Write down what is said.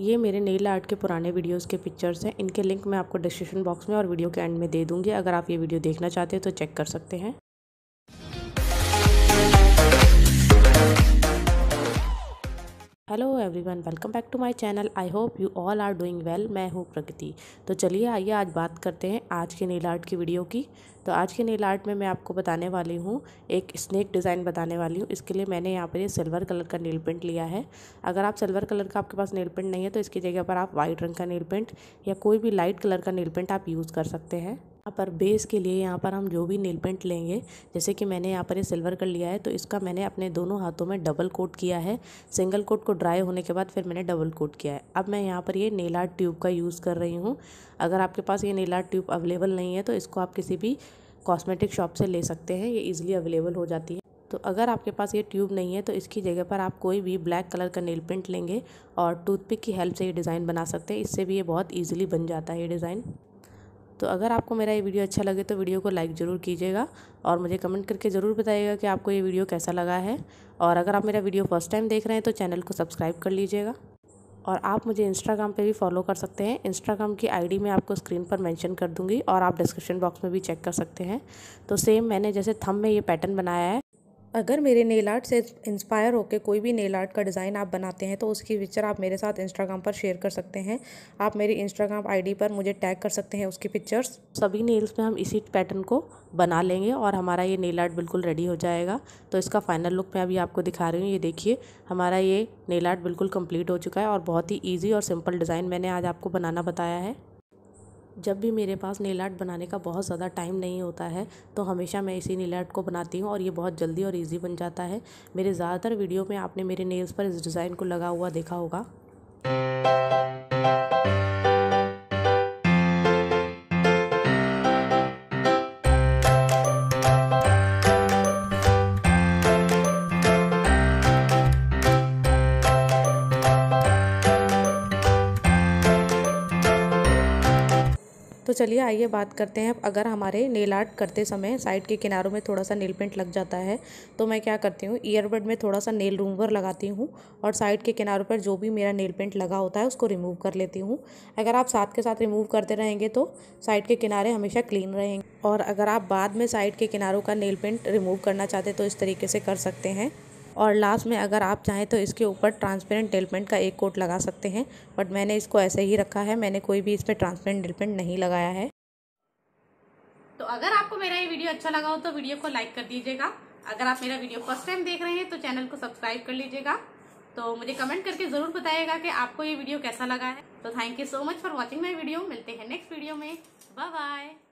ये मेरे nail art के पुराने वीडियोस के पिक्चर्स हैं इनके लिंक मैं आपको डिस्क्रिप्शन बॉक्स में और वीडियो के एंड में दे दूँगी अगर आप ये वीडियो देखना चाहते हैं तो चेक कर सकते हैं hello everyone welcome back to my channel I hope you all are doing well मैं हूँ प्रगति तो चलिए आइए आज बात करते हैं आज के नील आर्ट की वीडियो की तो आज के नील आर्ट में मैं आपको बताने वाली हूँ एक स्नेक डिज़ाइन बताने वाली हूँ इसके लिए मैंने यहाँ पर ये सिल्वर कलर का नील पेंट लिया है अगर आप सिल्वर कलर का आपके पास नील पेंट नहीं है तो इसकी जगह पर आप वाइट रंग का नील पेंट या कोई भी लाइट कलर का नील पेंट आप यूज़ कर सकते हैं यहाँ पर बेस के लिए यहाँ पर हम जो भी नील पेंट लेंगे जैसे कि मैंने यहाँ पर ये सिल्वर कर लिया है तो इसका मैंने अपने दोनों हाथों में डबल कोट किया है सिंगल कोट को ड्राई होने के बाद फिर मैंने डबल कोट किया है अब मैं यहाँ पर ये नेल आर्ट ट्यूब का यूज़ कर रही हूँ अगर आपके पास ये नेल आर्ट ट्यूब अवेलेबल नहीं है तो इसको आप किसी भी कॉस्मेटिक शॉप से ले सकते हैं ये ईजिली अवेलेबल हो जाती है तो अगर आपके पास ये ट्यूब नहीं है तो इसकी जगह पर आप कोई भी ब्लैक कलर का नेल पेंट लेंगे और टूथपिक की हेल्प से ये डिज़ाइन बना सकते हैं इससे भी ये बहुत ईजिली बन जाता है ये डिज़ाइन तो अगर आपको मेरा ये वीडियो अच्छा लगे तो वीडियो को लाइक ज़रूर कीजिएगा और मुझे कमेंट करके ज़रूर बताइएगा कि आपको ये वीडियो कैसा लगा है और अगर आप मेरा वीडियो फर्स्ट टाइम देख रहे हैं तो चैनल को सब्सक्राइब कर लीजिएगा और आप मुझे इंस्टाग्राम पे भी फॉलो कर सकते हैं इंस्टाग्राम की आईडी मैं आपको स्क्रीन पर मेंशन कर दूंगी और आप डिस्क्रिप्शन बॉक्स में भी चेक कर सकते हैं तो सेम मैंने जैसे थम में ये पैटर्न बनाया है अगर मेरे नेल आर्ट से इंस्पायर होकर कोई भी नेल आर्ट का डिज़ाइन आप बनाते हैं तो उसकी पिक्चर आप मेरे साथ इंस्टाग्राम पर शेयर कर सकते हैं आप मेरी इंस्टाग्राम आईडी पर मुझे टैग कर सकते हैं उसकी पिक्चर्स सभी नेल्स में हम इसी पैटर्न को बना लेंगे और हमारा ये नेल आर्ट बिल्कुल रेडी हो जाएगा तो इसका फाइनल लुक मैं अभी आपको दिखा रही हूँ ये देखिए हमारा ये नेल आर्ट बिल्कुल कम्प्लीट हो चुका है और बहुत ही ईजी और सिंपल डिज़ाइन मैंने आज आपको बनाना बताया है जब भी मेरे पास नेल आर्ट बनाने का बहुत ज़्यादा टाइम नहीं होता है तो हमेशा मैं इसी नेल आर्ट को बनाती हूँ और ये बहुत जल्दी और ईज़ी बन जाता है मेरे ज़्यादातर वीडियो में आपने मेरे नेल्स पर इस डिज़ाइन को लगा हुआ देखा होगा तो चलिए आइए बात करते हैं अगर हमारे नेल आर्ट करते समय साइड के किनारों में थोड़ा सा नेल पेंट लग जाता है तो मैं क्या करती हूँ ईयरबड में थोड़ा सा नेल रूमवर लगाती हूँ और साइड के किनारों पर जो भी मेरा नेल पेंट लगा होता है उसको रिमूव कर लेती हूँ अगर आप साथ के साथ रिमूव करते रहेंगे तो साइड के किनारे हमेशा क्लीन रहेंगे और अगर आप बाद में साइड के किनारों का नेल पेंट रिमूव करना चाहते तो इस तरीके से कर सकते हैं और लास्ट में अगर आप चाहें तो इसके ऊपर ट्रांसपेरेंट डेलपेंट का एक कोट लगा सकते हैं बट मैंने इसको ऐसे ही रखा है मैंने कोई भी इस पर ट्रांसपेरेंट डेलपेंट नहीं लगाया है तो अगर आपको मेरा ये वीडियो अच्छा लगा हो तो वीडियो को लाइक कर दीजिएगा अगर आप मेरा वीडियो फर्स्ट टाइम देख रहे हैं तो चैनल को सब्सक्राइब कर लीजिएगा तो मुझे कमेंट करके जरूर बताइएगा कि आपको ये वीडियो कैसा लगा है तो thank you so much for watching my video मिलते हैं नेक्स्ट वीडियो में बाय बाय